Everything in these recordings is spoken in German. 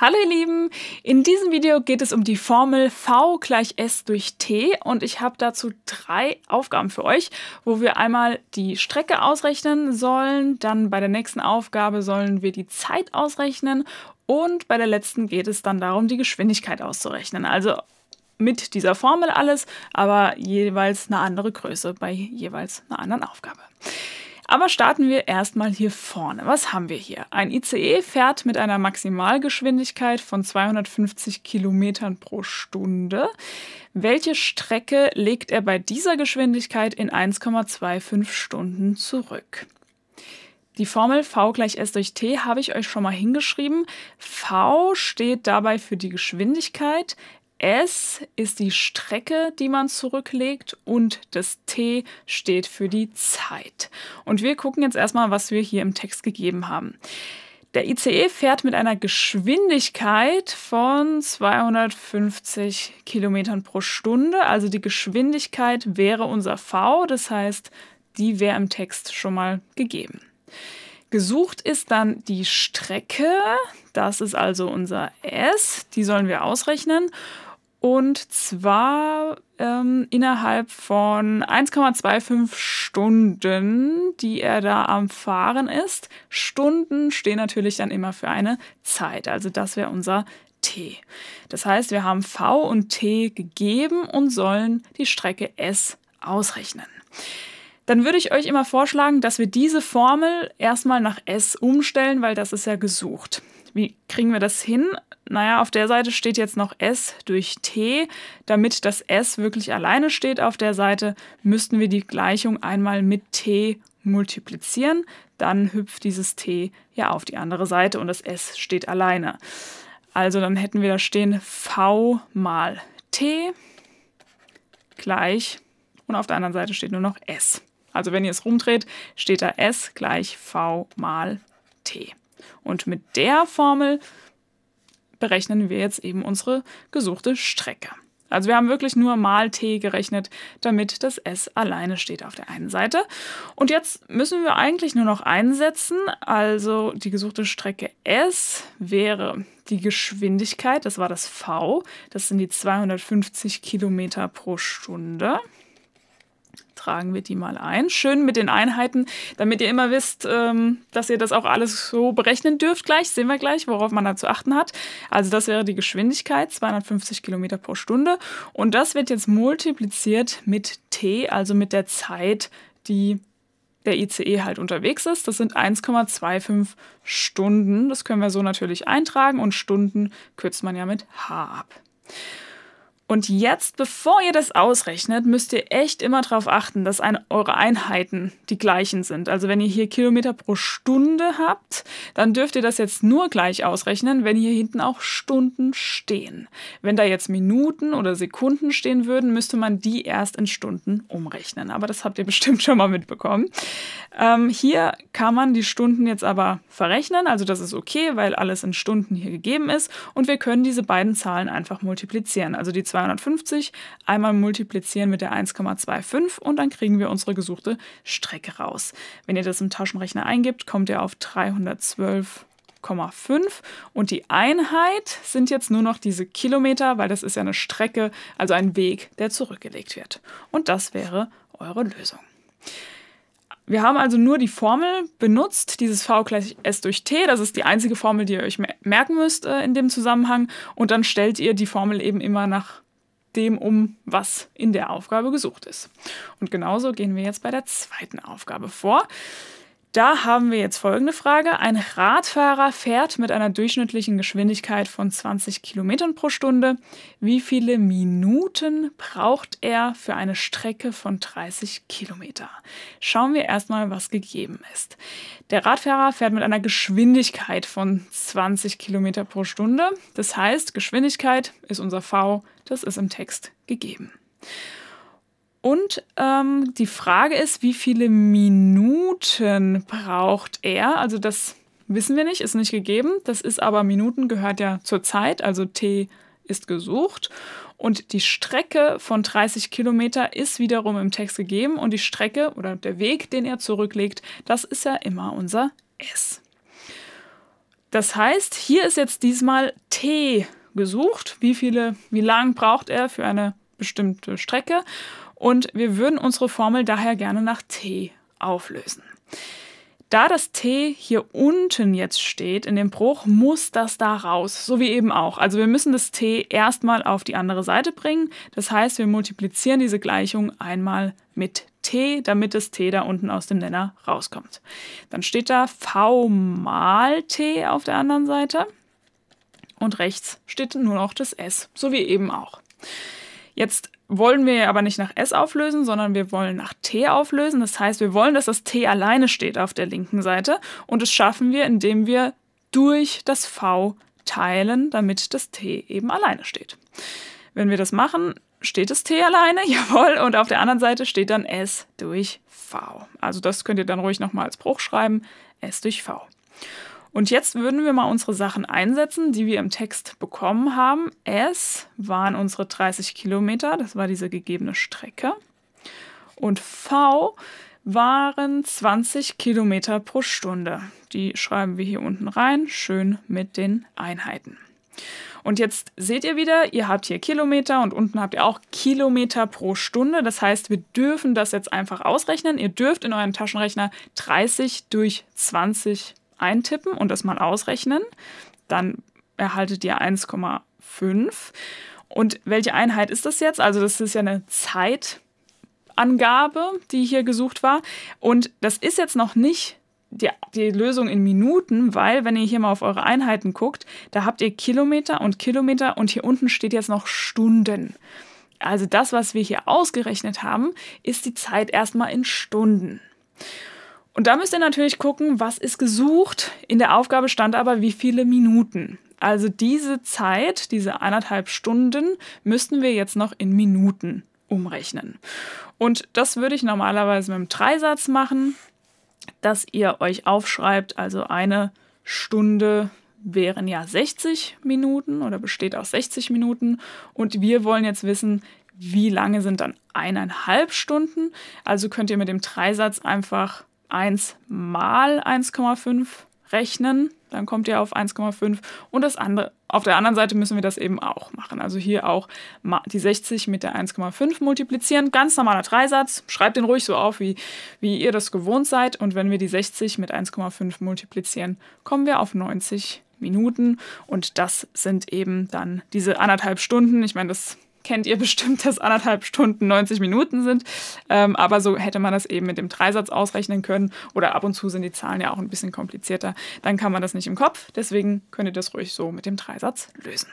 Hallo ihr Lieben, in diesem Video geht es um die Formel V gleich S durch T und ich habe dazu drei Aufgaben für euch, wo wir einmal die Strecke ausrechnen sollen, dann bei der nächsten Aufgabe sollen wir die Zeit ausrechnen und bei der letzten geht es dann darum, die Geschwindigkeit auszurechnen. Also mit dieser Formel alles, aber jeweils eine andere Größe bei jeweils einer anderen Aufgabe. Aber starten wir erstmal hier vorne. Was haben wir hier? Ein ICE fährt mit einer Maximalgeschwindigkeit von 250 Kilometern pro Stunde. Welche Strecke legt er bei dieser Geschwindigkeit in 1,25 Stunden zurück? Die Formel V gleich S durch T habe ich euch schon mal hingeschrieben. V steht dabei für die Geschwindigkeit, S ist die Strecke, die man zurücklegt und das T steht für die Zeit. Und wir gucken jetzt erstmal, was wir hier im Text gegeben haben. Der ICE fährt mit einer Geschwindigkeit von 250 Kilometern pro Stunde. Also die Geschwindigkeit wäre unser V, das heißt, die wäre im Text schon mal gegeben. Gesucht ist dann die Strecke, das ist also unser S, die sollen wir ausrechnen. Und zwar ähm, innerhalb von 1,25 Stunden, die er da am Fahren ist. Stunden stehen natürlich dann immer für eine Zeit. Also das wäre unser T. Das heißt, wir haben V und T gegeben und sollen die Strecke S ausrechnen. Dann würde ich euch immer vorschlagen, dass wir diese Formel erstmal nach S umstellen, weil das ist ja gesucht. Wie kriegen wir das hin? Naja, auf der Seite steht jetzt noch S durch T. Damit das S wirklich alleine steht auf der Seite, müssten wir die Gleichung einmal mit T multiplizieren. Dann hüpft dieses T ja auf die andere Seite und das S steht alleine. Also dann hätten wir da stehen V mal T gleich und auf der anderen Seite steht nur noch S. Also wenn ihr es rumdreht, steht da S gleich V mal T. Und mit der Formel berechnen wir jetzt eben unsere gesuchte Strecke. Also wir haben wirklich nur mal t gerechnet, damit das s alleine steht auf der einen Seite. Und jetzt müssen wir eigentlich nur noch einsetzen. Also die gesuchte Strecke s wäre die Geschwindigkeit, das war das v, das sind die 250 Kilometer pro Stunde tragen wir die mal ein. Schön mit den Einheiten, damit ihr immer wisst, ähm, dass ihr das auch alles so berechnen dürft gleich. Sehen wir gleich, worauf man da zu achten hat. Also das wäre die Geschwindigkeit, 250 km pro Stunde. Und das wird jetzt multipliziert mit t, also mit der Zeit, die der ICE halt unterwegs ist. Das sind 1,25 Stunden. Das können wir so natürlich eintragen und Stunden kürzt man ja mit h ab. Und jetzt, bevor ihr das ausrechnet, müsst ihr echt immer darauf achten, dass eine, eure Einheiten die gleichen sind. Also wenn ihr hier Kilometer pro Stunde habt, dann dürft ihr das jetzt nur gleich ausrechnen, wenn hier hinten auch Stunden stehen. Wenn da jetzt Minuten oder Sekunden stehen würden, müsste man die erst in Stunden umrechnen. Aber das habt ihr bestimmt schon mal mitbekommen. Ähm, hier kann man die Stunden jetzt aber verrechnen. Also das ist okay, weil alles in Stunden hier gegeben ist. Und wir können diese beiden Zahlen einfach multiplizieren. Also die zwei 250 einmal multiplizieren mit der 1,25 und dann kriegen wir unsere gesuchte Strecke raus. Wenn ihr das im Taschenrechner eingibt, kommt ihr auf 312. und die Einheit sind jetzt nur noch diese Kilometer, weil das ist ja eine Strecke, also ein Weg, der zurückgelegt wird. Und das wäre eure Lösung. Wir haben also nur die Formel benutzt, dieses V gleich S durch T, das ist die einzige Formel, die ihr euch merken müsst äh, in dem Zusammenhang. Und dann stellt ihr die Formel eben immer nach dem um, was in der Aufgabe gesucht ist. Und genauso gehen wir jetzt bei der zweiten Aufgabe vor. Da haben wir jetzt folgende Frage. Ein Radfahrer fährt mit einer durchschnittlichen Geschwindigkeit von 20 Kilometern pro Stunde. Wie viele Minuten braucht er für eine Strecke von 30 Kilometer? Schauen wir erstmal, was gegeben ist. Der Radfahrer fährt mit einer Geschwindigkeit von 20 Kilometer pro Stunde. Das heißt, Geschwindigkeit ist unser V, das ist im Text gegeben. Und ähm, die Frage ist, wie viele Minuten braucht er? Also das wissen wir nicht, ist nicht gegeben. Das ist aber Minuten gehört ja zur Zeit, also T ist gesucht. Und die Strecke von 30 Kilometer ist wiederum im Text gegeben. Und die Strecke oder der Weg, den er zurücklegt, das ist ja immer unser S. Das heißt, hier ist jetzt diesmal T gesucht. Wie viele, wie lang braucht er für eine bestimmte Strecke? Und wir würden unsere Formel daher gerne nach T auflösen. Da das T hier unten jetzt steht in dem Bruch, muss das da raus, so wie eben auch. Also wir müssen das T erstmal auf die andere Seite bringen. Das heißt, wir multiplizieren diese Gleichung einmal mit T, damit das T da unten aus dem Nenner rauskommt. Dann steht da V mal T auf der anderen Seite und rechts steht nur noch das S, so wie eben auch. Jetzt wollen wir aber nicht nach S auflösen, sondern wir wollen nach T auflösen. Das heißt, wir wollen, dass das T alleine steht auf der linken Seite. Und das schaffen wir, indem wir durch das V teilen, damit das T eben alleine steht. Wenn wir das machen, steht das T alleine, jawohl, und auf der anderen Seite steht dann S durch V. Also das könnt ihr dann ruhig nochmal als Bruch schreiben, S durch V. Und jetzt würden wir mal unsere Sachen einsetzen, die wir im Text bekommen haben. S waren unsere 30 Kilometer, das war diese gegebene Strecke. Und V waren 20 Kilometer pro Stunde. Die schreiben wir hier unten rein, schön mit den Einheiten. Und jetzt seht ihr wieder, ihr habt hier Kilometer und unten habt ihr auch Kilometer pro Stunde. Das heißt, wir dürfen das jetzt einfach ausrechnen. Ihr dürft in eurem Taschenrechner 30 durch 20 eintippen und das mal ausrechnen, dann erhaltet ihr 1,5. Und welche Einheit ist das jetzt? Also das ist ja eine Zeitangabe, die hier gesucht war. Und das ist jetzt noch nicht die, die, Lösung in Minuten, weil wenn ihr hier mal auf eure Einheiten guckt, da habt ihr Kilometer und Kilometer und hier unten steht jetzt noch Stunden. Also das, was wir hier ausgerechnet haben, ist die Zeit erstmal in Stunden. Und da müsst ihr natürlich gucken, was ist gesucht. In der Aufgabe stand aber, wie viele Minuten. Also diese Zeit, diese eineinhalb Stunden, müssten wir jetzt noch in Minuten umrechnen. Und das würde ich normalerweise mit einem Dreisatz machen, dass ihr euch aufschreibt, also eine Stunde wären ja 60 Minuten oder besteht aus 60 Minuten. Und wir wollen jetzt wissen, wie lange sind dann eineinhalb Stunden. Also könnt ihr mit dem Dreisatz einfach 1 mal 1,5 rechnen, dann kommt ihr auf 1,5 und das andere auf der anderen Seite müssen wir das eben auch machen. Also hier auch die 60 mit der 1,5 multiplizieren. Ganz normaler Dreisatz. Schreibt den ruhig so auf, wie, wie ihr das gewohnt seid. Und wenn wir die 60 mit 1,5 multiplizieren, kommen wir auf 90 Minuten. Und das sind eben dann diese anderthalb Stunden. Ich meine, das kennt ihr bestimmt, dass anderthalb Stunden 90 Minuten sind. Ähm, aber so hätte man das eben mit dem Dreisatz ausrechnen können. Oder ab und zu sind die Zahlen ja auch ein bisschen komplizierter. Dann kann man das nicht im Kopf. Deswegen könnt ihr das ruhig so mit dem Dreisatz lösen.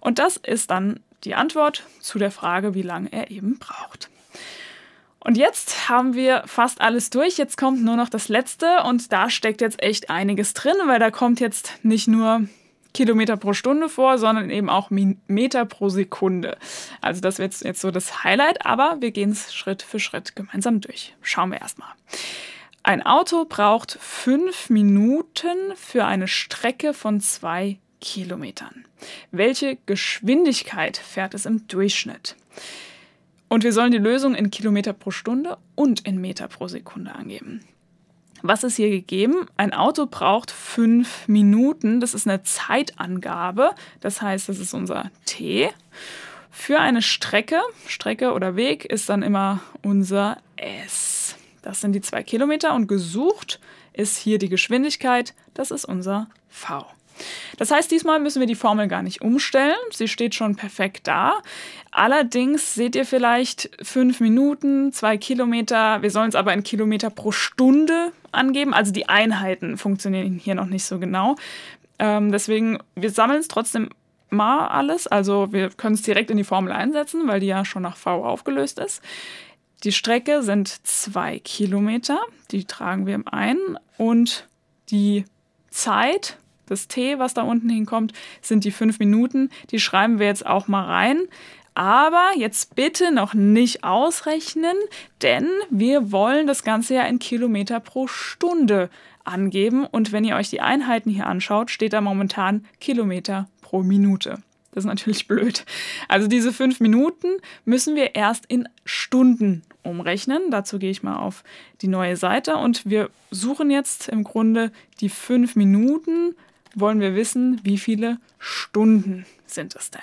Und das ist dann die Antwort zu der Frage, wie lange er eben braucht. Und jetzt haben wir fast alles durch. Jetzt kommt nur noch das letzte und da steckt jetzt echt einiges drin, weil da kommt jetzt nicht nur Kilometer pro Stunde vor, sondern eben auch Meter pro Sekunde. Also das wird jetzt so das Highlight, aber wir gehen es Schritt für Schritt gemeinsam durch. Schauen wir erstmal. Ein Auto braucht fünf Minuten für eine Strecke von zwei Kilometern. Welche Geschwindigkeit fährt es im Durchschnitt? Und wir sollen die Lösung in Kilometer pro Stunde und in Meter pro Sekunde angeben. Was ist hier gegeben? Ein Auto braucht fünf Minuten. Das ist eine Zeitangabe. Das heißt, das ist unser T. Für eine Strecke, Strecke oder Weg, ist dann immer unser S. Das sind die zwei Kilometer und gesucht ist hier die Geschwindigkeit. Das ist unser V. Das heißt, diesmal müssen wir die Formel gar nicht umstellen. Sie steht schon perfekt da. Allerdings seht ihr vielleicht fünf Minuten, zwei Kilometer. Wir sollen es aber in Kilometer pro Stunde angeben. Also die Einheiten funktionieren hier noch nicht so genau. Ähm, deswegen, wir sammeln es trotzdem mal alles. Also wir können es direkt in die Formel einsetzen, weil die ja schon nach V aufgelöst ist. Die Strecke sind zwei Kilometer, die tragen wir im einen. Und die Zeit, das T, was da unten hinkommt, sind die fünf Minuten. Die schreiben wir jetzt auch mal rein. Aber jetzt bitte noch nicht ausrechnen, denn wir wollen das Ganze ja in Kilometer pro Stunde angeben. Und wenn ihr euch die Einheiten hier anschaut, steht da momentan Kilometer pro Minute. Das ist natürlich blöd. Also diese fünf Minuten müssen wir erst in Stunden umrechnen. Dazu gehe ich mal auf die neue Seite und wir suchen jetzt im Grunde die fünf Minuten. Wollen wir wissen, wie viele Stunden sind es denn?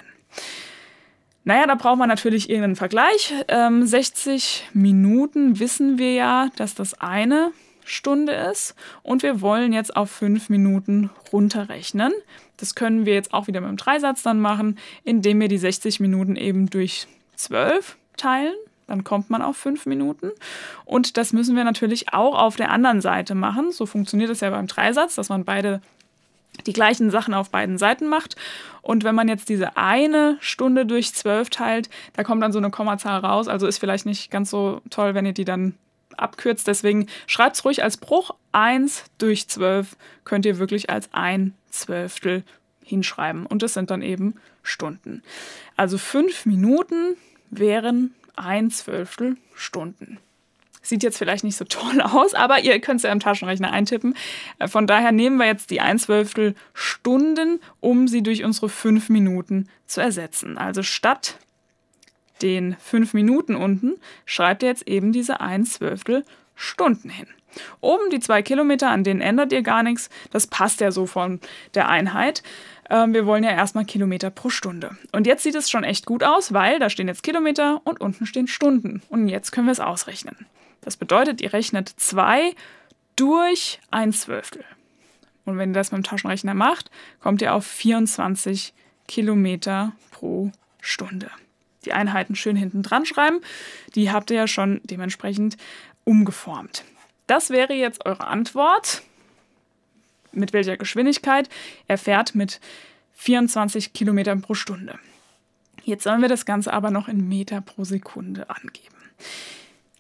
Naja, da braucht man natürlich irgendeinen Vergleich. Ähm, 60 Minuten wissen wir ja, dass das eine Stunde ist. Und wir wollen jetzt auf 5 Minuten runterrechnen. Das können wir jetzt auch wieder mit dem Dreisatz dann machen, indem wir die 60 Minuten eben durch 12 teilen. Dann kommt man auf 5 Minuten. Und das müssen wir natürlich auch auf der anderen Seite machen. So funktioniert es ja beim Dreisatz, dass man beide die gleichen Sachen auf beiden Seiten macht. Und wenn man jetzt diese eine Stunde durch zwölf teilt, da kommt dann so eine Kommazahl raus. Also ist vielleicht nicht ganz so toll, wenn ihr die dann abkürzt. Deswegen schreibt es ruhig als Bruch. Eins durch zwölf könnt ihr wirklich als ein Zwölftel hinschreiben. Und das sind dann eben Stunden. Also fünf Minuten wären ein Zwölftel Stunden. Sieht jetzt vielleicht nicht so toll aus, aber ihr könnt es ja im Taschenrechner eintippen. Äh, von daher nehmen wir jetzt die 1 Zwölftel Stunden, um sie durch unsere 5 Minuten zu ersetzen. Also statt den 5 Minuten unten schreibt ihr jetzt eben diese 1 Zwölftel Stunden hin. Oben die 2 Kilometer, an denen ändert ihr gar nichts. Das passt ja so von der Einheit. Ähm, wir wollen ja erstmal Kilometer pro Stunde. Und jetzt sieht es schon echt gut aus, weil da stehen jetzt Kilometer und unten stehen Stunden. Und jetzt können wir es ausrechnen. Das bedeutet, ihr rechnet 2 durch ein Zwölftel. Und wenn ihr das mit dem Taschenrechner macht, kommt ihr auf 24 Kilometer pro Stunde. Die Einheiten schön hinten dran schreiben, die habt ihr ja schon dementsprechend umgeformt. Das wäre jetzt eure Antwort. Mit welcher Geschwindigkeit er fährt mit 24 Kilometern pro Stunde. Jetzt sollen wir das Ganze aber noch in Meter pro Sekunde angeben.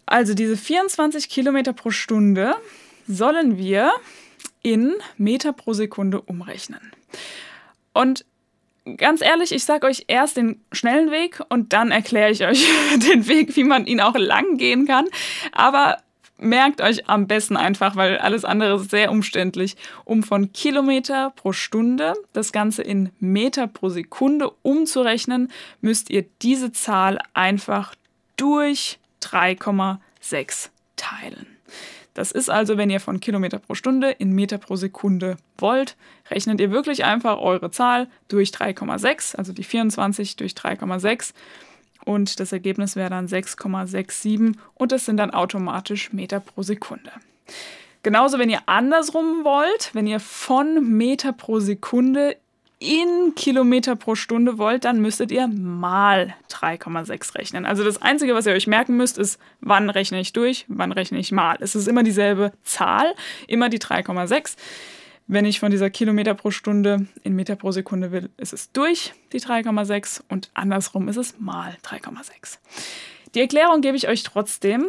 Also diese 24 Kilometer pro Stunde sollen wir in Meter pro Sekunde umrechnen. Und ganz ehrlich, ich sage euch erst den schnellen Weg und dann erkläre ich euch den Weg, wie man ihn auch lang gehen kann. Aber merkt euch am besten einfach, weil alles andere ist sehr umständlich, um von Kilometer pro Stunde das Ganze in Meter pro Sekunde umzurechnen, müsst ihr diese Zahl einfach durch 3,6 teilen. Das ist also, wenn ihr von Kilometer pro Stunde in Meter pro Sekunde wollt, rechnet ihr wirklich einfach eure Zahl durch 3,6, also die 24 durch 3,6 und das Ergebnis wäre dann 6,67 und das sind dann automatisch Meter pro Sekunde. Genauso, wenn ihr andersrum wollt, wenn ihr von Meter pro Sekunde in Kilometer pro Stunde wollt, dann müsstet ihr mal 3,6 rechnen. Also das Einzige, was ihr euch merken müsst, ist, wann rechne ich durch, wann rechne ich mal. Es ist immer dieselbe Zahl, immer die 3,6. Wenn ich von dieser Kilometer pro Stunde in Meter pro Sekunde will, ist es durch die 3,6 und andersrum ist es mal 3,6. Die Erklärung gebe ich euch trotzdem.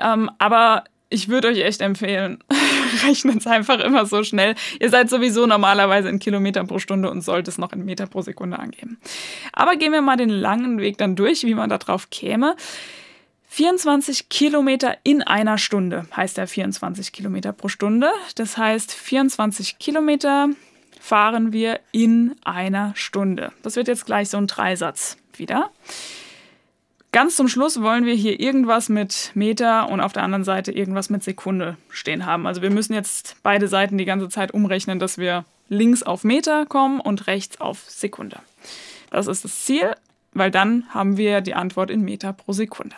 Ähm, aber ich würde euch echt empfehlen, rechnet es einfach immer so schnell. Ihr seid sowieso normalerweise in Kilometer pro Stunde und sollt es noch in Meter pro Sekunde angeben. Aber gehen wir mal den langen Weg dann durch, wie man da drauf käme. 24 Kilometer in einer Stunde heißt er 24 Kilometer pro Stunde. Das heißt, 24 Kilometer fahren wir in einer Stunde. Das wird jetzt gleich so ein Dreisatz wieder. Ganz zum Schluss wollen wir hier irgendwas mit Meter und auf der anderen Seite irgendwas mit Sekunde stehen haben. Also wir müssen jetzt beide Seiten die ganze Zeit umrechnen, dass wir links auf Meter kommen und rechts auf Sekunde. Das ist das Ziel, weil dann haben wir die Antwort in Meter pro Sekunde.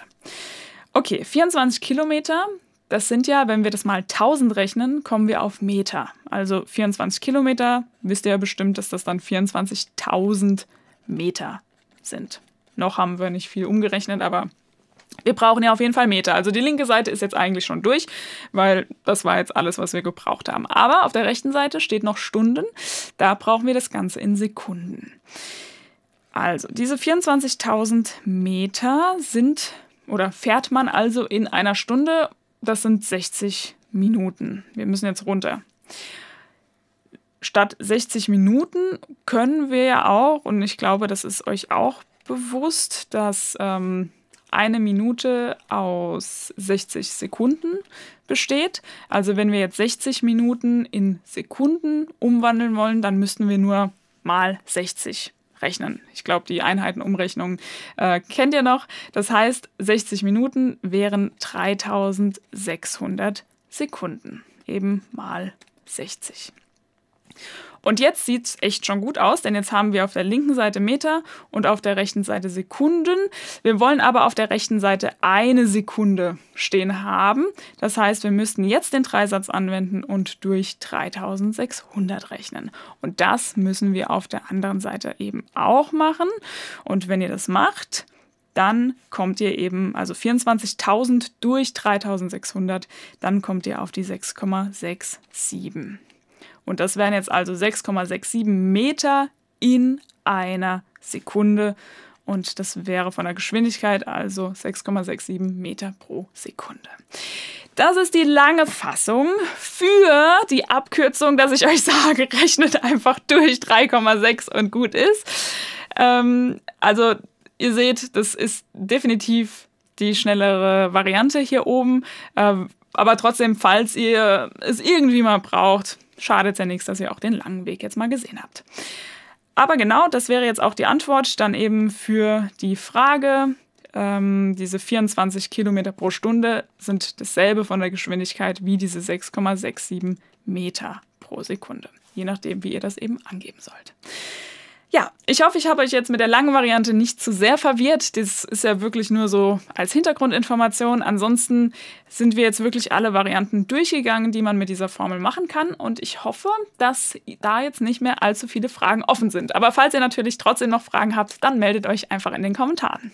Okay, 24 Kilometer, das sind ja, wenn wir das mal 1000 rechnen, kommen wir auf Meter. Also 24 Kilometer, wisst ihr ja bestimmt, dass das dann 24.000 Meter sind. Noch haben wir nicht viel umgerechnet, aber wir brauchen ja auf jeden Fall Meter. Also die linke Seite ist jetzt eigentlich schon durch, weil das war jetzt alles, was wir gebraucht haben. Aber auf der rechten Seite steht noch Stunden. Da brauchen wir das Ganze in Sekunden. Also diese 24.000 Meter sind oder fährt man also in einer Stunde. Das sind 60 Minuten. Wir müssen jetzt runter. Statt 60 Minuten können wir ja auch, und ich glaube, das ist euch auch bewusst, dass ähm, eine Minute aus 60 Sekunden besteht. Also wenn wir jetzt 60 Minuten in Sekunden umwandeln wollen, dann müssten wir nur mal 60 rechnen. Ich glaube, die Einheitenumrechnung äh, kennt ihr noch. Das heißt, 60 Minuten wären 3600 Sekunden. Eben mal 60. Und jetzt sieht es echt schon gut aus, denn jetzt haben wir auf der linken Seite Meter und auf der rechten Seite Sekunden. Wir wollen aber auf der rechten Seite eine Sekunde stehen haben. Das heißt, wir müssten jetzt den Dreisatz anwenden und durch 3600 rechnen. Und das müssen wir auf der anderen Seite eben auch machen. Und wenn ihr das macht, dann kommt ihr eben, also 24.000 durch 3600, dann kommt ihr auf die 6,67. Und das wären jetzt also 6,67 Meter in einer Sekunde. Und das wäre von der Geschwindigkeit also 6,67 Meter pro Sekunde. Das ist die lange Fassung für die Abkürzung, dass ich euch sage, rechnet einfach durch 3,6 und gut ist. Ähm, also ihr seht, das ist definitiv die schnellere Variante hier oben. Ähm, aber trotzdem, falls ihr es irgendwie mal braucht, schadet ja nichts, dass ihr auch den langen Weg jetzt mal gesehen habt. Aber genau, das wäre jetzt auch die Antwort dann eben für die Frage. Ähm, diese 24 Kilometer pro Stunde sind dasselbe von der Geschwindigkeit wie diese 6,67 Meter pro Sekunde. Je nachdem, wie ihr das eben angeben sollt. Ja, ich hoffe, ich habe euch jetzt mit der langen Variante nicht zu sehr verwirrt. Das ist ja wirklich nur so als Hintergrundinformation. Ansonsten sind wir jetzt wirklich alle Varianten durchgegangen, die man mit dieser Formel machen kann. Und ich hoffe, dass da jetzt nicht mehr allzu viele Fragen offen sind. Aber falls ihr natürlich trotzdem noch Fragen habt, dann meldet euch einfach in den Kommentaren.